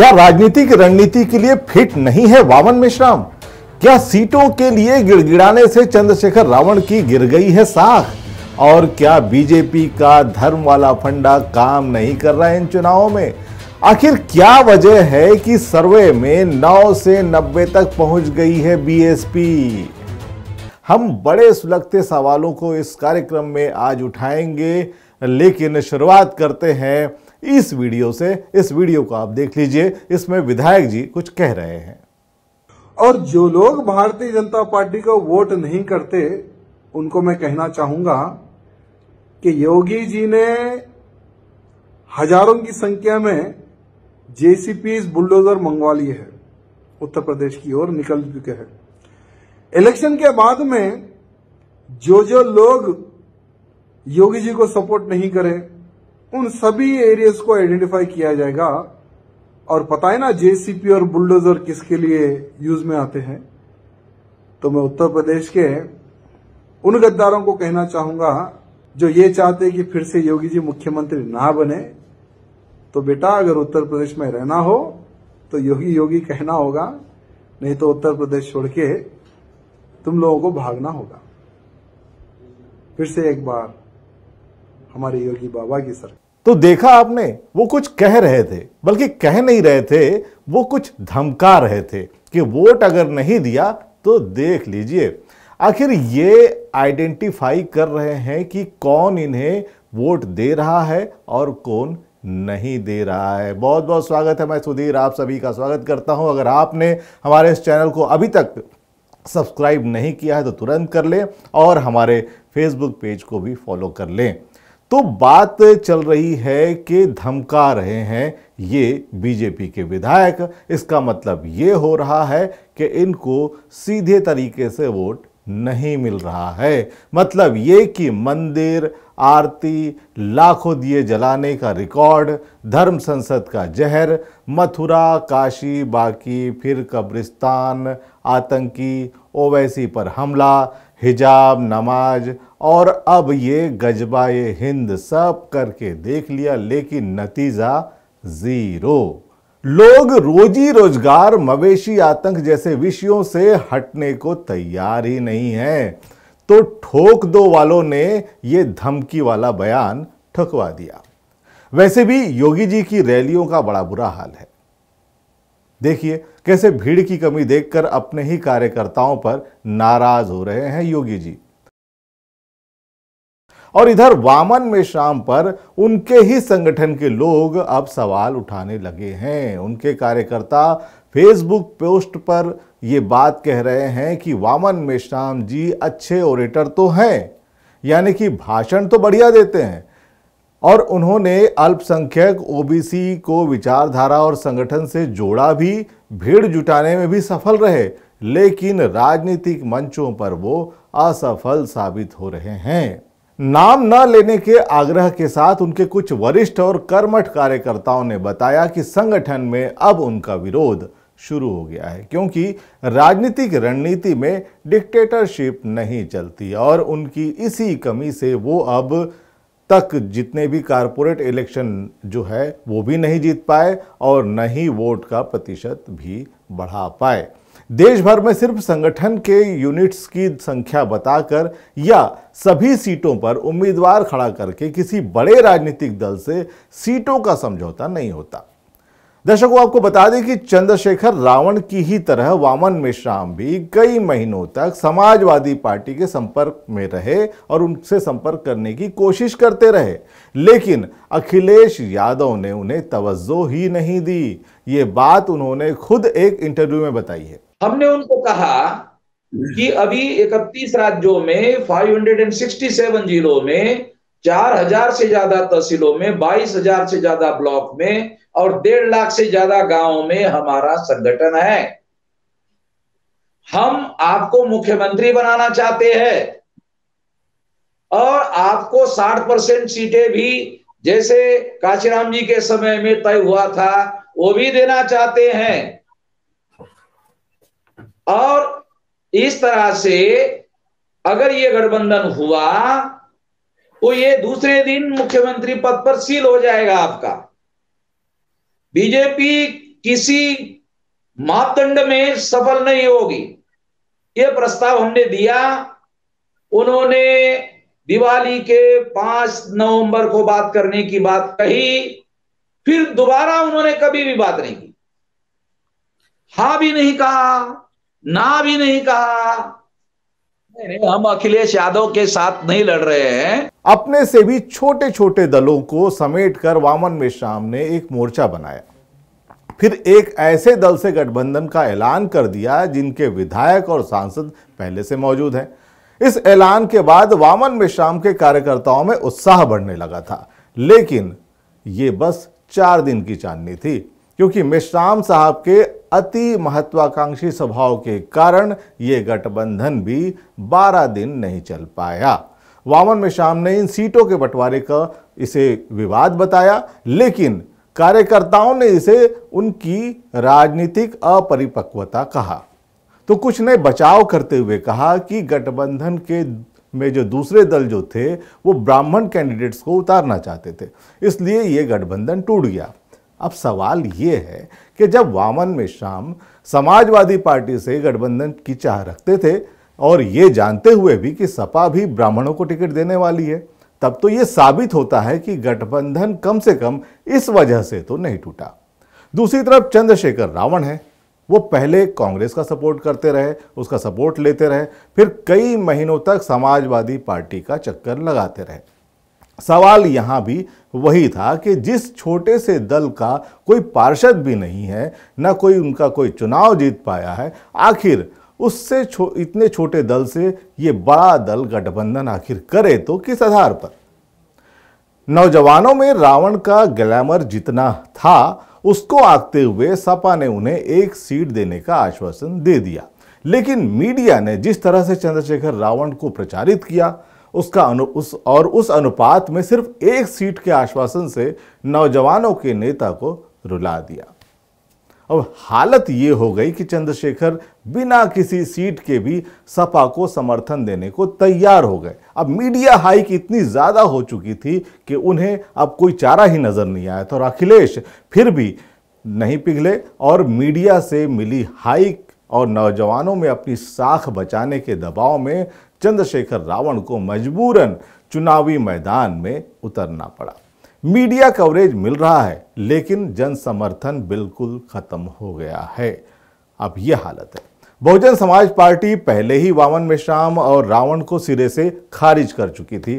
क्या राजनीतिक रणनीति के लिए फिट नहीं है वामन मिश्राम क्या सीटों के लिए गिड़गिड़ाने से चंद्रशेखर रावण की गिर गई है साख और क्या बीजेपी का धर्म वाला फंडा काम नहीं कर रहा है इन चुनावों में आखिर क्या वजह है कि सर्वे में 9 से 90 तक पहुंच गई है बीएसपी हम बड़े सुलगते सवालों को इस कार्यक्रम में आज उठाएंगे लेकिन शुरुआत करते हैं इस वीडियो से इस वीडियो को आप देख लीजिए इसमें विधायक जी कुछ कह रहे हैं और जो लोग भारतीय जनता पार्टी को वोट नहीं करते उनको मैं कहना चाहूंगा कि योगी जी ने हजारों की संख्या में जेसीपीज बुलडोजर मंगवा लिए है उत्तर प्रदेश की ओर निकल चुके हैं इलेक्शन के बाद में जो जो लोग योगी जी को सपोर्ट नहीं करे उन सभी एरियाज को आइडेंटिफाई किया जाएगा और पता है ना जेसीपी और बुलडोजर किसके लिए यूज में आते हैं तो मैं उत्तर प्रदेश के उन गद्दारों को कहना चाहूंगा जो ये चाहते कि फिर से योगी जी मुख्यमंत्री ना बने तो बेटा अगर उत्तर प्रदेश में रहना हो तो योगी योगी कहना होगा नहीं तो उत्तर प्रदेश छोड़ के तुम लोगों को भागना होगा फिर से एक बार हमारे योगी बाबा की सरकार तो देखा आपने वो कुछ कह रहे थे बल्कि कह नहीं रहे थे वो कुछ धमका रहे थे कि वोट अगर नहीं दिया तो देख लीजिए आखिर ये आइडेंटिफाई कर रहे हैं कि कौन इन्हें वोट दे रहा है और कौन नहीं दे रहा है बहुत बहुत स्वागत है मैं सुधीर आप सभी का स्वागत करता हूं अगर आपने हमारे इस चैनल को अभी तक सब्सक्राइब नहीं किया है तो तुरंत कर लें और हमारे फेसबुक पेज को भी फॉलो कर लें तो बात चल रही है कि धमका रहे हैं ये बीजेपी के विधायक इसका मतलब ये हो रहा है कि इनको सीधे तरीके से वोट नहीं मिल रहा है मतलब ये कि मंदिर आरती लाखों दिए जलाने का रिकॉर्ड धर्म संसद का जहर मथुरा काशी बाकी फिर कब्रिस्तान आतंकी ओवैसी पर हमला हिजाब नमाज और अब ये गजबा ये हिंद सब करके देख लिया लेकिन नतीजा ज़ीरो लोग रोजी रोजगार मवेशी आतंक जैसे विषयों से हटने को तैयार ही नहीं हैं तो ठोक दो वालों ने ये धमकी वाला बयान ठकवा दिया वैसे भी योगी जी की रैलियों का बड़ा बुरा हाल है देखिए कैसे भीड़ की कमी देखकर अपने ही कार्यकर्ताओं पर नाराज हो रहे हैं योगी जी और इधर वामन में शाम पर उनके ही संगठन के लोग अब सवाल उठाने लगे हैं उनके कार्यकर्ता फेसबुक पोस्ट पर ये बात कह रहे हैं कि वामन मेश्राम जी अच्छे ओरेटर तो हैं यानी कि भाषण तो बढ़िया देते हैं और उन्होंने अल्पसंख्यक ओबीसी को विचारधारा और संगठन से जोड़ा भी भीड़ जुटाने में भी सफल रहे लेकिन राजनीतिक मंचों पर वो असफल साबित हो रहे हैं नाम न लेने के आग्रह के साथ उनके कुछ वरिष्ठ और कर्मठ कार्यकर्ताओं ने बताया कि संगठन में अब उनका विरोध शुरू हो गया है क्योंकि राजनीतिक रणनीति में डिक्टेटरशिप नहीं चलती और उनकी इसी कमी से वो अब तक जितने भी कारपोरेट इलेक्शन जो है वो भी नहीं जीत पाए और न ही वोट का प्रतिशत भी बढ़ा पाए देश भर में सिर्फ संगठन के यूनिट्स की संख्या बताकर या सभी सीटों पर उम्मीदवार खड़ा करके किसी बड़े राजनीतिक दल से सीटों का समझौता नहीं होता दर्शकों आपको बता दें कि चंद्रशेखर रावण की ही तरह वामन मेश्राम भी कई महीनों तक समाजवादी पार्टी के संपर्क में रहे और उनसे संपर्क करने की कोशिश करते रहे लेकिन अखिलेश यादव ने उन्हें तवज्जो ही नहीं दी ये बात उन्होंने खुद एक इंटरव्यू में बताई है हमने उनको कहा कि अभी इकतीस राज्यों में 567 जिलों में चार हजार से ज्यादा तहसीलों में बाईस हजार से ज्यादा ब्लॉक में और डेढ़ लाख से ज्यादा गांवों में हमारा संगठन है हम आपको मुख्यमंत्री बनाना चाहते हैं और आपको 60 परसेंट सीटें भी जैसे काशीराम जी के समय में तय हुआ था वो भी देना चाहते हैं और इस तरह से अगर ये गठबंधन हुआ तो ये दूसरे दिन मुख्यमंत्री पद पर सील हो जाएगा आपका बीजेपी किसी मापदंड में सफल नहीं होगी ये प्रस्ताव हमने दिया उन्होंने दिवाली के पांच नवंबर को बात करने की बात कही फिर दोबारा उन्होंने कभी भी बात नहीं की हा भी नहीं कहा ना भी नहीं कहा हम अखिलेश यादव के साथ नहीं लड़ रहे हैं अपने से भी छोटे छोटे दलों को समेटकर कर वामन मेश्राम ने एक मोर्चा बनाया फिर एक ऐसे दल से गठबंधन का ऐलान कर दिया जिनके विधायक और सांसद पहले से मौजूद हैं इस ऐलान के बाद वामन मेश्राम के कार्यकर्ताओं में उत्साह बढ़ने लगा था लेकिन ये बस चार दिन की चांदनी थी क्योंकि मिश्राम साहब के अति महत्वाकांक्षी स्वभाव के कारण ये गठबंधन भी 12 दिन नहीं चल पाया वामन में शाम ने इन सीटों के बंटवारे का इसे विवाद बताया लेकिन कार्यकर्ताओं ने इसे उनकी राजनीतिक अपरिपक्वता कहा तो कुछ ने बचाव करते हुए कहा कि गठबंधन के में जो दूसरे दल जो थे वो ब्राह्मण कैंडिडेट्स को उतारना चाहते थे इसलिए ये गठबंधन टूट गया अब सवाल ये है कि जब वामन में शाम समाजवादी पार्टी से गठबंधन की चाह रखते थे और ये जानते हुए भी कि सपा भी ब्राह्मणों को टिकट देने वाली है तब तो ये साबित होता है कि गठबंधन कम से कम इस वजह से तो नहीं टूटा दूसरी तरफ चंद्रशेखर रावण है वो पहले कांग्रेस का सपोर्ट करते रहे उसका सपोर्ट लेते रहे फिर कई महीनों तक समाजवादी पार्टी का चक्कर लगाते रहे सवाल यहाँ भी वही था कि जिस छोटे से दल का कोई पार्षद भी नहीं है न कोई उनका कोई चुनाव जीत पाया है आखिर उससे छो, इतने छोटे दल से ये बड़ा दल गठबंधन आखिर करे तो किस आधार पर नौजवानों में रावण का ग्लैमर जितना था उसको आंकते हुए सपा ने उन्हें एक सीट देने का आश्वासन दे दिया लेकिन मीडिया ने जिस तरह से चंद्रशेखर रावण को प्रचारित किया उसका अनु उस और उस अनुपात में सिर्फ एक सीट के आश्वासन से नौजवानों के नेता को रुला दिया अब हालत ये हो गई कि चंद्रशेखर बिना किसी सीट के भी सपा को समर्थन देने को तैयार हो गए अब मीडिया हाइक इतनी ज़्यादा हो चुकी थी कि उन्हें अब कोई चारा ही नज़र नहीं आया था और अखिलेश फिर भी नहीं पिघले और मीडिया से मिली हाइक और नौजवानों में अपनी साख बचाने के दबाव में चंद्रशेखर रावण को मजबूरन चुनावी मैदान में उतरना पड़ा मीडिया कवरेज मिल रहा है लेकिन जन समर्थन बिल्कुल खत्म हो गया है अब यह हालत है बहुजन समाज पार्टी पहले ही वामन मिश्राम और रावण को सिरे से खारिज कर चुकी थी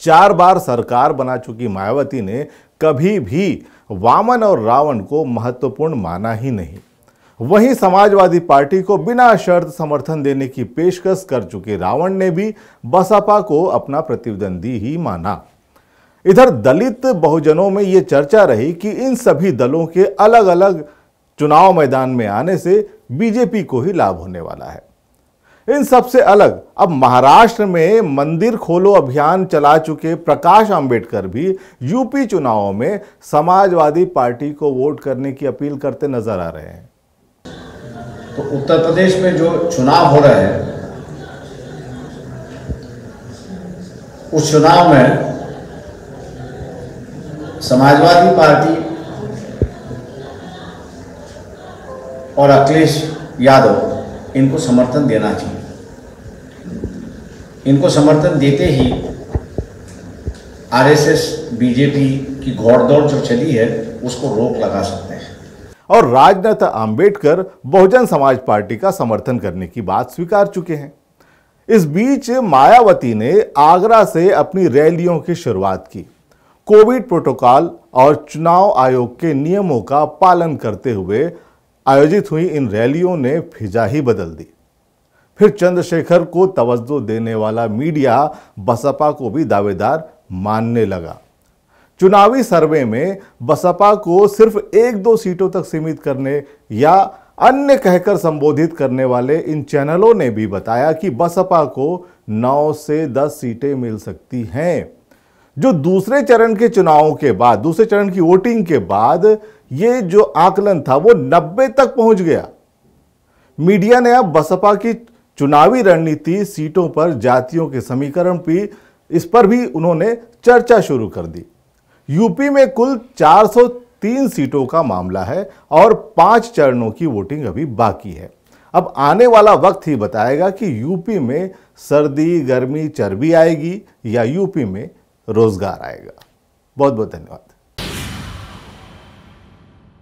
चार बार सरकार बना चुकी मायावती ने कभी भी वामन और रावण को महत्वपूर्ण माना ही नहीं वहीं समाजवादी पार्टी को बिना शर्त समर्थन देने की पेशकश कर चुके रावण ने भी बसपा को अपना प्रतिद्वंदी ही माना इधर दलित बहुजनों में ये चर्चा रही कि इन सभी दलों के अलग अलग चुनाव मैदान में आने से बीजेपी को ही लाभ होने वाला है इन सबसे अलग अब महाराष्ट्र में मंदिर खोलो अभियान चला चुके प्रकाश आंबेडकर भी यूपी चुनावों में समाजवादी पार्टी को वोट करने की अपील करते नजर आ रहे हैं तो उत्तर प्रदेश में जो चुनाव हो रहे हैं उस चुनाव में समाजवादी पार्टी और अखिलेश यादव इनको समर्थन देना चाहिए इनको समर्थन देते ही आरएसएस बीजेपी की घोड़दौड़ जो चली है उसको रोक लगा सकते हैं और राजनाथ आम्बेडकर बहुजन समाज पार्टी का समर्थन करने की बात स्वीकार चुके हैं इस बीच मायावती ने आगरा से अपनी रैलियों की शुरुआत की कोविड प्रोटोकॉल और चुनाव आयोग के नियमों का पालन करते हुए आयोजित हुई इन रैलियों ने फिजा ही बदल दी फिर चंद्रशेखर को तवज्जो देने वाला मीडिया बसपा को भी दावेदार मानने लगा चुनावी सर्वे में बसपा को सिर्फ एक दो सीटों तक सीमित करने या अन्य कहकर संबोधित करने वाले इन चैनलों ने भी बताया कि बसपा को 9 से 10 सीटें मिल सकती हैं जो दूसरे चरण के चुनावों के बाद दूसरे चरण की वोटिंग के बाद ये जो आकलन था वो 90 तक पहुंच गया मीडिया ने अब बसपा की चुनावी रणनीति सीटों पर जातियों के समीकरण भी इस पर भी उन्होंने चर्चा शुरू कर दी यूपी में कुल 403 सीटों का मामला है और पांच चरणों की वोटिंग अभी बाकी है अब आने वाला वक्त ही बताएगा कि यूपी में सर्दी गर्मी चर्बी आएगी या यूपी में रोजगार आएगा बहुत बहुत धन्यवाद